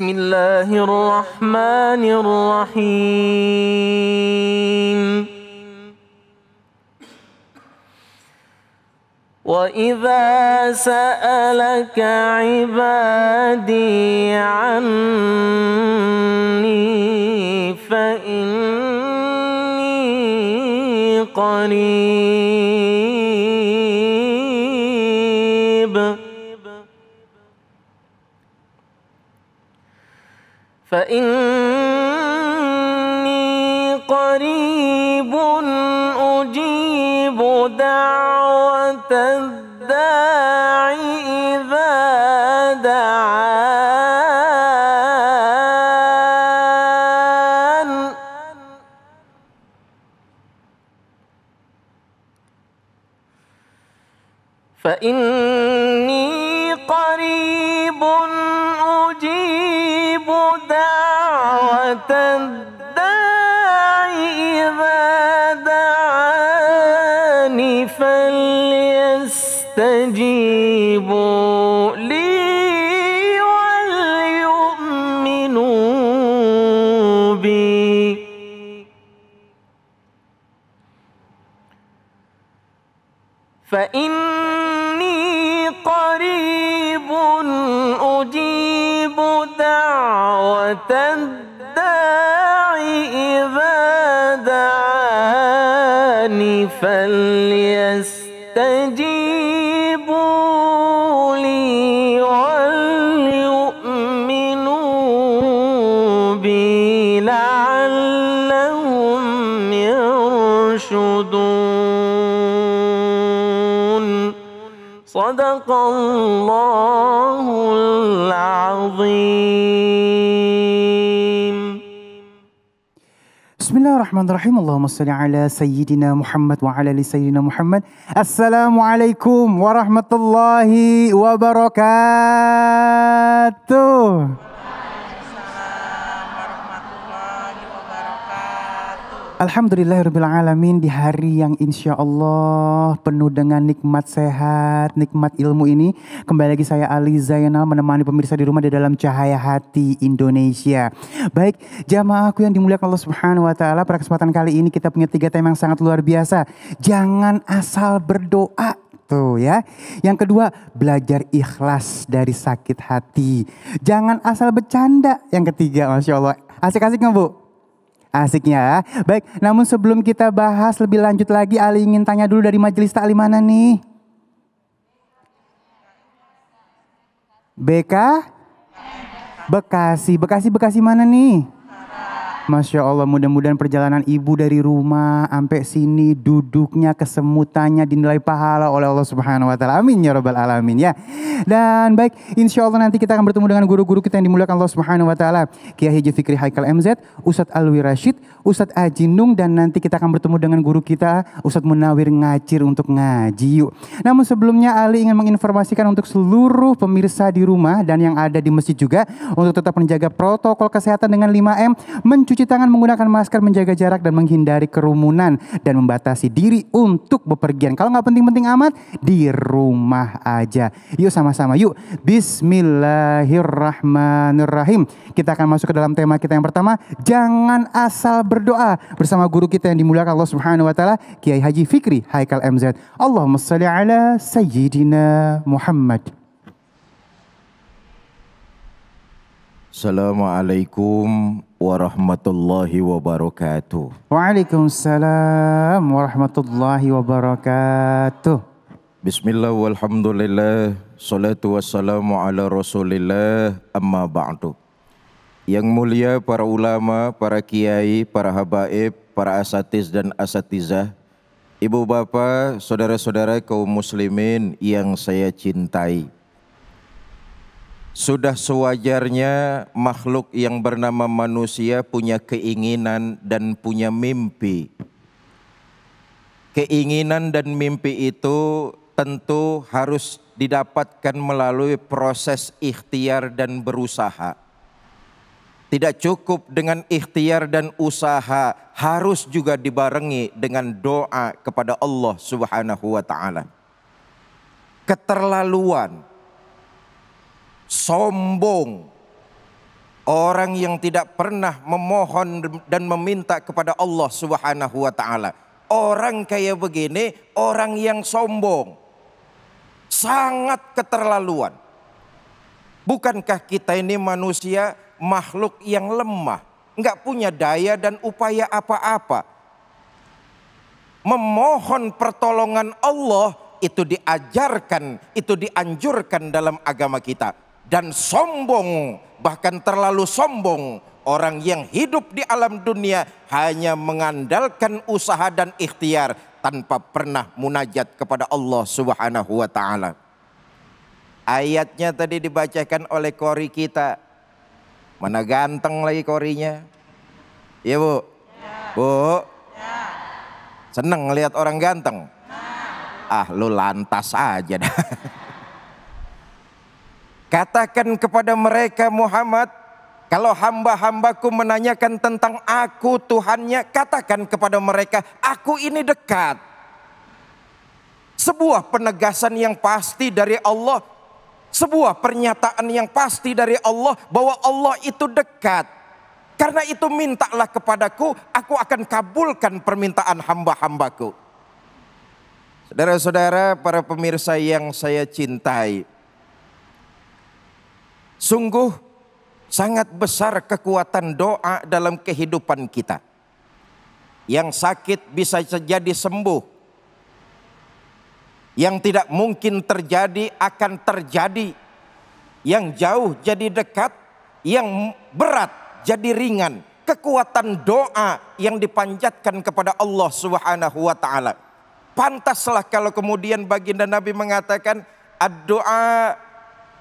بسم الله الرحمن الرحيم وإذا سألك عبادي عني فإني قريب فإني قريب أجيب دعوة الداع إذا دعان فإني دعوة الداعي إذا دعاني فليستجيبوا لي وليؤمنوا بي فإن الداعي إذا دعاني فليستجيبوا لي وليؤمنوا بي لعلهم يرشدون صدق الله الرحمن الرحيم اللهم صل على سيدنا محمد وعلى ال سيدنا محمد السلام عليكم ورحمه الله وبركاته Alhamdulillahirrahmanirrahim di hari yang insya Allah penuh dengan nikmat sehat, nikmat ilmu ini. Kembali lagi saya Ali Zainal menemani pemirsa di rumah di dalam cahaya hati Indonesia. Baik jamaahku yang dimuliakan Allah subhanahu wa ta'ala pada kesempatan kali ini kita punya tiga tema yang sangat luar biasa. Jangan asal berdoa Tuh ya. Yang kedua, belajar ikhlas dari sakit hati. Jangan asal bercanda. Yang ketiga, Masya Allah. Asik-asik nggak Bu? Asiknya ya. Baik, namun sebelum kita bahas lebih lanjut lagi, Ali ingin tanya dulu dari majelis taklim mana nih? BK? Bekasi. Bekasi, Bekasi mana nih? Masya Allah, mudah-mudahan perjalanan ibu dari rumah sampai sini duduknya kesemutannya dinilai pahala oleh Allah Subhanahu wa taala. Amin ya rabbal alamin ya. Dan baik, insya Allah nanti kita akan bertemu dengan guru-guru kita yang dimuliakan Allah Subhanahu Wa Taala. Kiai Haji Fikri Haikal MZ, Ustadz Alwi Rashid, Ustadz Nung, dan nanti kita akan bertemu dengan guru kita Ustadz Munawir Ngacir untuk ngaji yuk. Namun sebelumnya Ali ingin menginformasikan untuk seluruh pemirsa di rumah dan yang ada di masjid juga untuk tetap menjaga protokol kesehatan dengan 5M, mencuci tangan menggunakan masker, menjaga jarak dan menghindari kerumunan dan membatasi diri untuk bepergian. Kalau nggak penting-penting amat di rumah aja. Yuk sama sama-sama. Yuk, bismillahirrahmanirrahim. Kita akan masuk ke dalam tema kita yang pertama, jangan asal berdoa bersama guru kita yang dimuliakan Allah Subhanahu wa taala, Kiai Haji Fikri Haikal MZ. Allahumma shalli ala sayyidina Muhammad. Assalamualaikum warahmatullahi wabarakatuh. Waalaikumsalam warahmatullahi wabarakatuh. Bismillah walhamdulillah Salatu wassalamu ala rasulillah Amma ba'du Yang mulia para ulama, para kiai, para habaib, para asatiz dan asatizah Ibu bapa, saudara-saudara kaum muslimin yang saya cintai Sudah sewajarnya makhluk yang bernama manusia punya keinginan dan punya mimpi Keinginan dan mimpi itu tentu harus didapatkan melalui proses ikhtiar dan berusaha. Tidak cukup dengan ikhtiar dan usaha, harus juga dibarengi dengan doa kepada Allah Subhanahu wa taala. Keterlaluan, sombong, orang yang tidak pernah memohon dan meminta kepada Allah Subhanahu wa taala. Orang kayak begini, orang yang sombong sangat keterlaluan. Bukankah kita ini manusia makhluk yang lemah, nggak punya daya dan upaya apa-apa? Memohon pertolongan Allah itu diajarkan, itu dianjurkan dalam agama kita. Dan sombong, bahkan terlalu sombong, orang yang hidup di alam dunia hanya mengandalkan usaha dan ikhtiar, tanpa pernah munajat kepada Allah Subhanahu wa taala. Ayatnya tadi dibacakan oleh kori kita. Mana ganteng lagi korinya? Iya, Bu. Ya. Bu. Ya. Seneng lihat orang ganteng. Ya. Ah, lu lantas aja dah. Katakan kepada mereka Muhammad kalau hamba-hambaku menanyakan tentang aku Tuhannya, katakan kepada mereka, aku ini dekat. Sebuah penegasan yang pasti dari Allah, sebuah pernyataan yang pasti dari Allah bahwa Allah itu dekat. Karena itu mintalah kepadaku, aku akan kabulkan permintaan hamba-hambaku. Saudara-saudara, para pemirsa yang saya cintai, sungguh Sangat besar kekuatan doa dalam kehidupan kita. Yang sakit bisa jadi sembuh. Yang tidak mungkin terjadi akan terjadi. Yang jauh jadi dekat, yang berat jadi ringan. Kekuatan doa yang dipanjatkan kepada Allah Subhanahu wa taala. Pantaslah kalau kemudian baginda Nabi mengatakan doa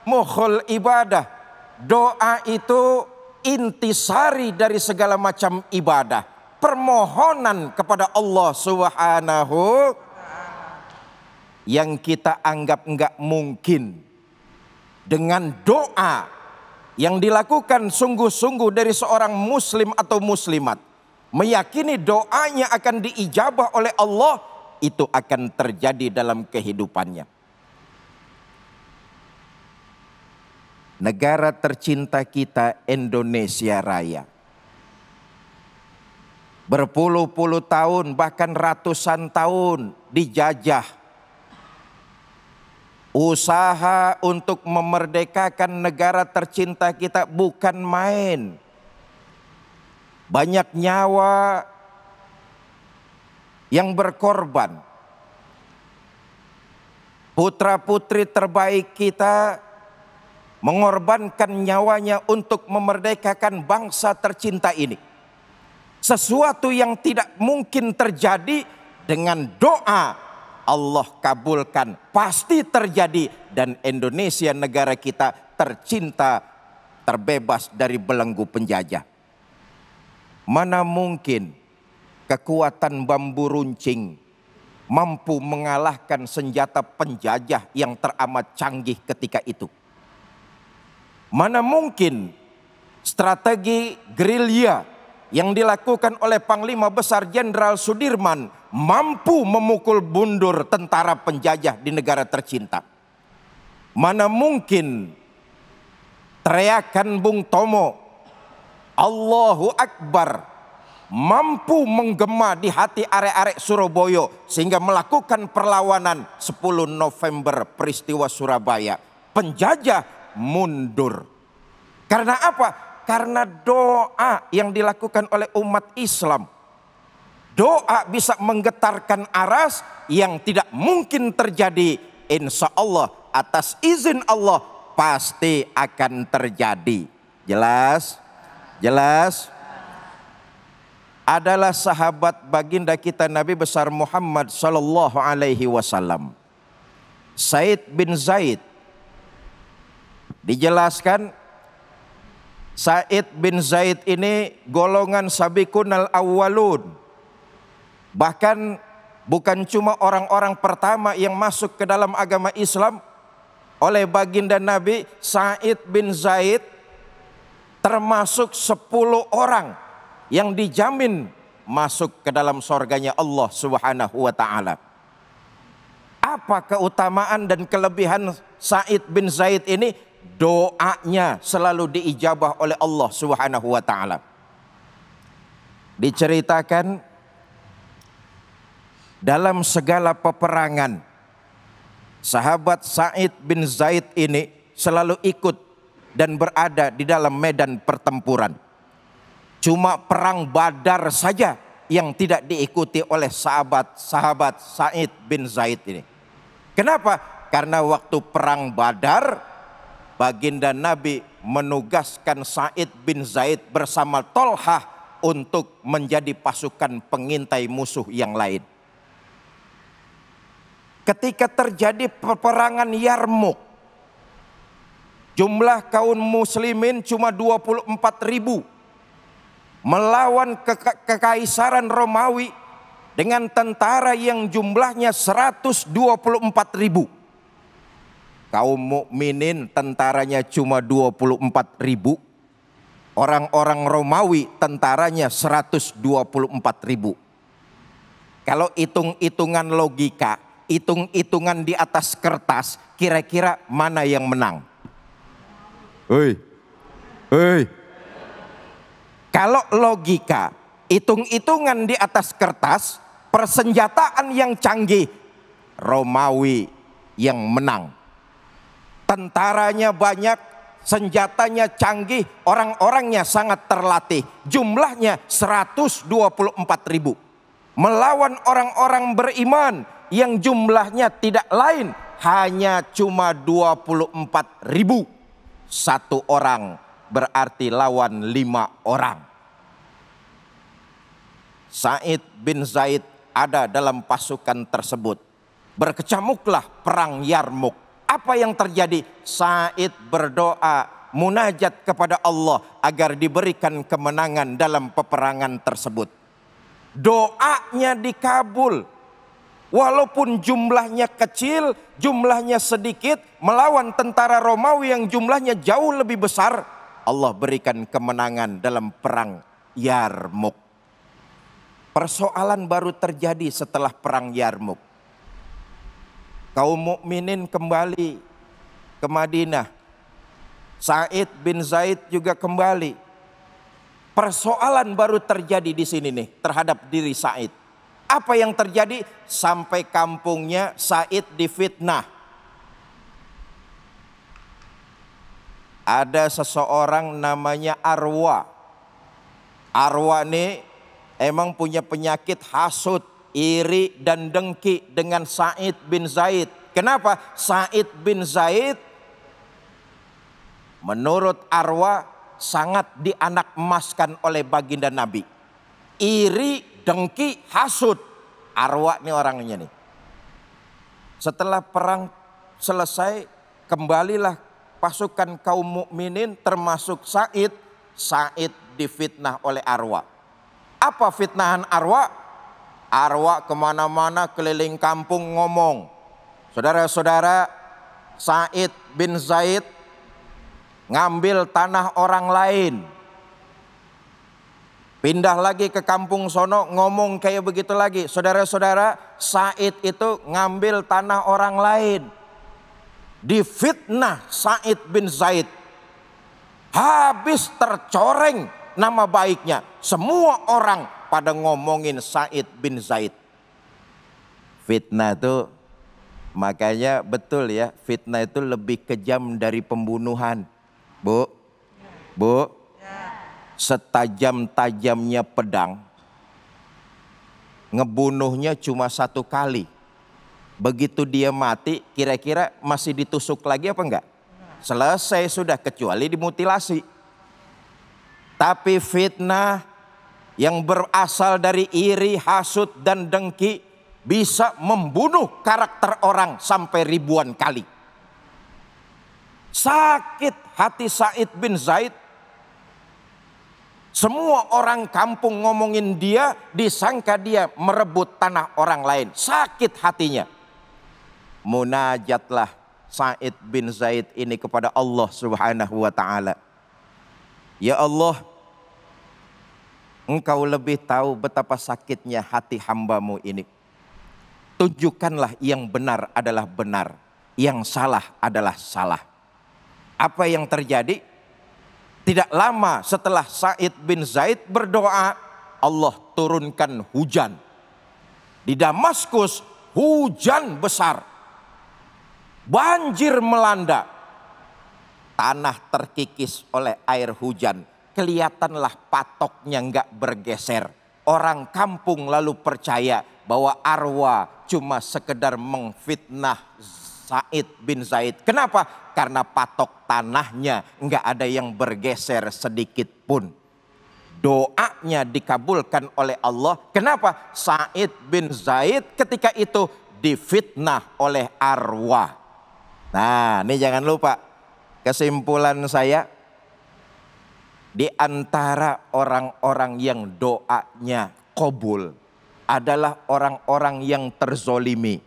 mukhul ibadah doa itu intisari dari segala macam ibadah. Permohonan kepada Allah Subhanahu yang kita anggap nggak mungkin. Dengan doa yang dilakukan sungguh-sungguh dari seorang muslim atau muslimat. Meyakini doanya akan diijabah oleh Allah itu akan terjadi dalam kehidupannya. negara tercinta kita Indonesia Raya. Berpuluh-puluh tahun bahkan ratusan tahun dijajah. Usaha untuk memerdekakan negara tercinta kita bukan main. Banyak nyawa yang berkorban. Putra-putri terbaik kita mengorbankan nyawanya untuk memerdekakan bangsa tercinta ini. Sesuatu yang tidak mungkin terjadi dengan doa Allah kabulkan. Pasti terjadi dan Indonesia negara kita tercinta terbebas dari belenggu penjajah. Mana mungkin kekuatan bambu runcing mampu mengalahkan senjata penjajah yang teramat canggih ketika itu. Mana mungkin strategi gerilya yang dilakukan oleh Panglima Besar Jenderal Sudirman mampu memukul bundur tentara penjajah di negara tercinta. Mana mungkin teriakan Bung Tomo, Allahu Akbar, mampu menggema di hati arek-arek Surabaya sehingga melakukan perlawanan 10 November peristiwa Surabaya. Penjajah mundur. Karena apa? Karena doa yang dilakukan oleh umat Islam. Doa bisa menggetarkan aras yang tidak mungkin terjadi. Insya Allah atas izin Allah pasti akan terjadi. Jelas? Jelas? Adalah sahabat baginda kita Nabi besar Muhammad sallallahu alaihi wasallam. Said bin Zaid Dijelaskan Said bin Zaid ini golongan sabiqun al-awwalun. Bahkan bukan cuma orang-orang pertama yang masuk ke dalam agama Islam oleh baginda Nabi Said bin Zaid termasuk 10 orang yang dijamin masuk ke dalam sorganya Allah Subhanahu wa taala. Apa keutamaan dan kelebihan Said bin Zaid ini doanya selalu diijabah oleh Allah Subhanahu wa taala. Diceritakan dalam segala peperangan sahabat Said bin Zaid ini selalu ikut dan berada di dalam medan pertempuran. Cuma perang Badar saja yang tidak diikuti oleh sahabat-sahabat Said bin Zaid ini. Kenapa? Karena waktu perang Badar baginda Nabi menugaskan Said bin Zaid bersama Tolhah untuk menjadi pasukan pengintai musuh yang lain. Ketika terjadi peperangan Yarmuk, jumlah kaum muslimin cuma 24 ribu. Melawan ke kekaisaran Romawi dengan tentara yang jumlahnya 124 ribu Kaum mukminin tentaranya cuma 24 ribu. Orang-orang Romawi tentaranya 124 ribu. Kalau hitung-hitungan logika, hitung-hitungan di atas kertas, kira-kira mana yang menang? Hei, hei. Kalau logika, hitung-hitungan di atas kertas, persenjataan yang canggih, Romawi yang menang tentaranya banyak, senjatanya canggih, orang-orangnya sangat terlatih. Jumlahnya 124 ribu. Melawan orang-orang beriman yang jumlahnya tidak lain hanya cuma 24 ribu. Satu orang berarti lawan lima orang. Said bin Zaid ada dalam pasukan tersebut. Berkecamuklah perang Yarmuk apa yang terjadi? Said berdoa munajat kepada Allah agar diberikan kemenangan dalam peperangan tersebut. Doanya dikabul. Walaupun jumlahnya kecil, jumlahnya sedikit, melawan tentara Romawi yang jumlahnya jauh lebih besar, Allah berikan kemenangan dalam perang Yarmuk. Persoalan baru terjadi setelah perang Yarmuk kaum mukminin kembali ke Madinah. Said bin Zaid juga kembali. Persoalan baru terjadi di sini nih terhadap diri Said. Apa yang terjadi sampai kampungnya Said difitnah. Ada seseorang namanya Arwa. Arwa nih emang punya penyakit hasut iri dan dengki dengan Said bin Zaid. Kenapa? Said bin Zaid menurut arwah, sangat dianak emaskan oleh baginda Nabi. Iri, dengki, hasut. arwah ini orangnya nih. Setelah perang selesai, kembalilah pasukan kaum mukminin termasuk Said, Said difitnah oleh arwah. Apa fitnahan arwah? arwah kemana-mana keliling kampung ngomong. Saudara-saudara, Said bin Zaid ngambil tanah orang lain. Pindah lagi ke kampung sono ngomong kayak begitu lagi. Saudara-saudara, Said itu ngambil tanah orang lain. Difitnah Said bin Zaid. Habis tercoreng nama baiknya. Semua orang pada ngomongin Said bin Zaid. Fitnah itu makanya betul ya, fitnah itu lebih kejam dari pembunuhan. Bu, bu, setajam-tajamnya pedang, ngebunuhnya cuma satu kali. Begitu dia mati, kira-kira masih ditusuk lagi apa enggak? Selesai sudah, kecuali dimutilasi. Tapi fitnah yang berasal dari iri, hasut, dan dengki bisa membunuh karakter orang sampai ribuan kali. Sakit hati Said bin Zaid. Semua orang kampung ngomongin dia, disangka dia merebut tanah orang lain. Sakit hatinya. Munajatlah Said bin Zaid ini kepada Allah Subhanahu wa taala. Ya Allah, Engkau lebih tahu betapa sakitnya hati hambamu ini. Tunjukkanlah yang benar adalah benar, yang salah adalah salah. Apa yang terjadi? Tidak lama setelah Said bin Zaid berdoa, Allah turunkan hujan. Di Damaskus hujan besar. Banjir melanda. Tanah terkikis oleh air hujan kelihatanlah patoknya nggak bergeser. Orang kampung lalu percaya bahwa Arwah cuma sekedar mengfitnah Said bin Zaid. Kenapa? Karena patok tanahnya nggak ada yang bergeser sedikit pun. Doanya dikabulkan oleh Allah. Kenapa? Said bin Zaid ketika itu difitnah oleh Arwah. Nah, ini jangan lupa kesimpulan saya di antara orang-orang yang doanya kobul adalah orang-orang yang terzolimi.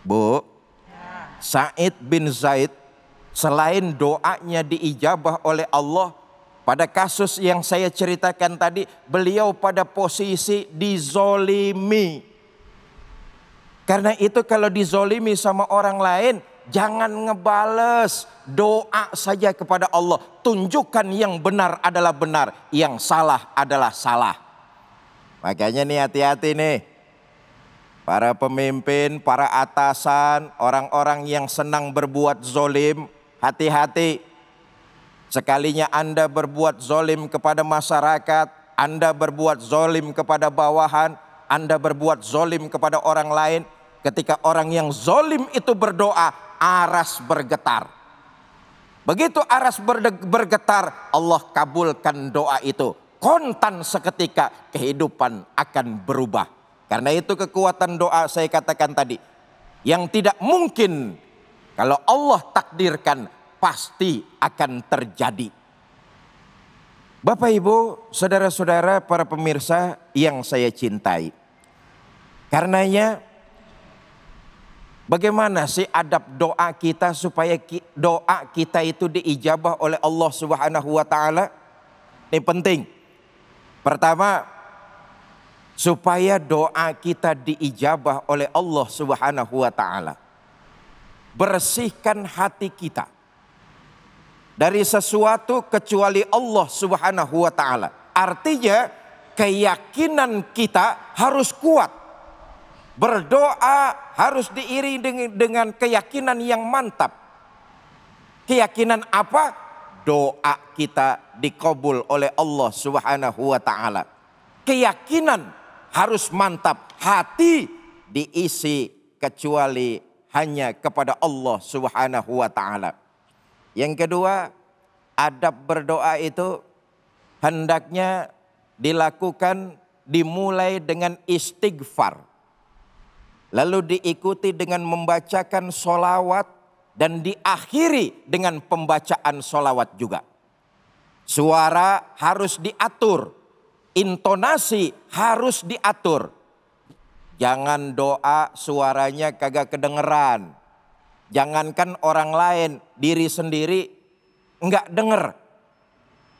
Bu, ya. Said bin Zaid selain doanya diijabah oleh Allah, pada kasus yang saya ceritakan tadi, beliau pada posisi dizolimi. Karena itu kalau dizolimi sama orang lain, Jangan ngebales doa saja kepada Allah. Tunjukkan yang benar adalah benar, yang salah adalah salah. Makanya nih hati-hati nih. Para pemimpin, para atasan, orang-orang yang senang berbuat zolim, hati-hati. Sekalinya Anda berbuat zolim kepada masyarakat, Anda berbuat zolim kepada bawahan, Anda berbuat zolim kepada orang lain, Ketika orang yang zolim itu berdoa, aras bergetar. Begitu aras bergetar, Allah kabulkan doa itu. Kontan seketika kehidupan akan berubah. Karena itu kekuatan doa saya katakan tadi. Yang tidak mungkin kalau Allah takdirkan pasti akan terjadi. Bapak Ibu, saudara-saudara para pemirsa yang saya cintai. Karenanya Bagaimana sih adab doa kita supaya doa kita itu diijabah oleh Allah Subhanahu wa taala? Ini penting. Pertama, supaya doa kita diijabah oleh Allah Subhanahu wa taala. Bersihkan hati kita dari sesuatu kecuali Allah Subhanahu wa taala. Artinya keyakinan kita harus kuat. Berdoa harus diiringi dengan, dengan keyakinan yang mantap. Keyakinan apa? Doa kita dikabul oleh Allah Subhanahu wa taala. Keyakinan harus mantap, hati diisi kecuali hanya kepada Allah Subhanahu wa taala. Yang kedua, adab berdoa itu hendaknya dilakukan dimulai dengan istighfar. Lalu diikuti dengan membacakan solawat dan diakhiri dengan pembacaan solawat juga. Suara harus diatur, intonasi harus diatur. Jangan doa suaranya kagak kedengeran. Jangankan orang lain, diri sendiri enggak denger.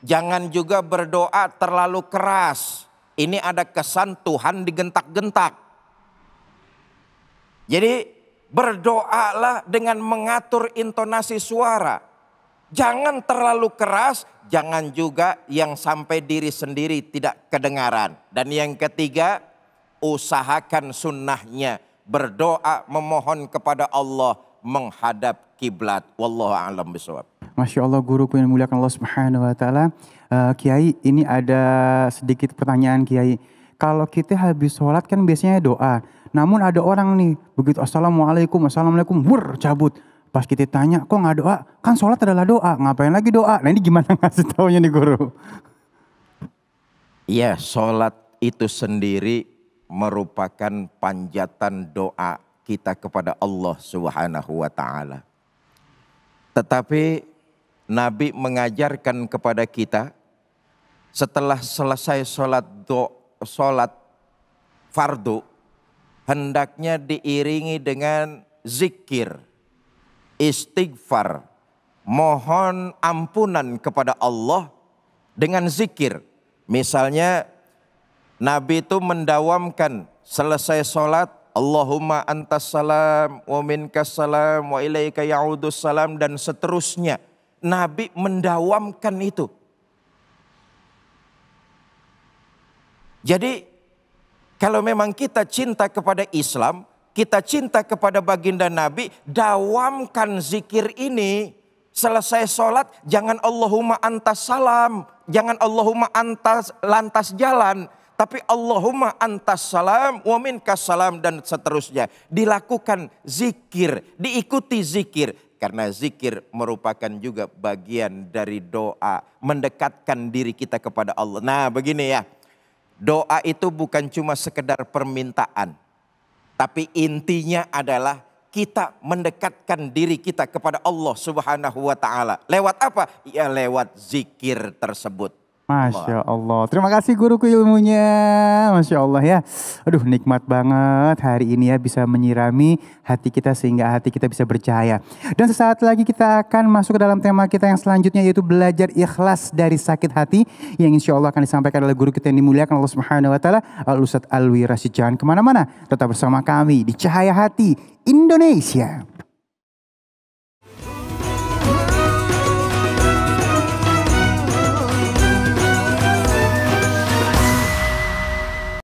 Jangan juga berdoa terlalu keras. Ini ada kesan Tuhan digentak-gentak. Jadi berdoalah dengan mengatur intonasi suara. Jangan terlalu keras, jangan juga yang sampai diri sendiri tidak kedengaran. Dan yang ketiga, usahakan sunnahnya. Berdoa memohon kepada Allah menghadap kiblat. Wallahu a'lam bishawab. Masya Allah guruku yang mulia Allah Subhanahu wa taala. Uh, Kiai, ini ada sedikit pertanyaan Kiai. Kalau kita habis sholat kan biasanya doa. Namun ada orang nih, begitu assalamualaikum, assalamualaikum, wur, cabut. Pas kita tanya, kok nggak doa? Kan sholat adalah doa, ngapain lagi doa? Nah ini gimana ngasih taunya nih guru? Iya, sholat itu sendiri merupakan panjatan doa kita kepada Allah Subhanahu wa taala. Tetapi Nabi mengajarkan kepada kita setelah selesai sholat do, sholat fardu hendaknya diiringi dengan zikir, istighfar, mohon ampunan kepada Allah dengan zikir. Misalnya Nabi itu mendawamkan selesai sholat Allahumma antas salam wa minkas salam wa ilaika ya'udus salam dan seterusnya. Nabi mendawamkan itu. Jadi kalau memang kita cinta kepada Islam, kita cinta kepada baginda Nabi, dawamkan zikir ini. Selesai sholat, jangan Allahumma antas salam. Jangan Allahumma antas lantas jalan. Tapi Allahumma antas salam, wa minkas salam dan seterusnya. Dilakukan zikir, diikuti zikir. Karena zikir merupakan juga bagian dari doa. Mendekatkan diri kita kepada Allah. Nah begini ya Doa itu bukan cuma sekedar permintaan. Tapi intinya adalah kita mendekatkan diri kita kepada Allah Subhanahu wa taala. Lewat apa? Ya lewat zikir tersebut. Masya Allah. Terima kasih guruku ilmunya. Masya Allah ya. Aduh nikmat banget hari ini ya bisa menyirami hati kita sehingga hati kita bisa bercahaya. Dan sesaat lagi kita akan masuk ke dalam tema kita yang selanjutnya yaitu belajar ikhlas dari sakit hati. Yang insya Allah akan disampaikan oleh guru kita yang dimuliakan Allah Subhanahu Wa Taala Al Ustadz Alwi Rasid. Jangan kemana-mana. Tetap bersama kami di Cahaya Hati Indonesia.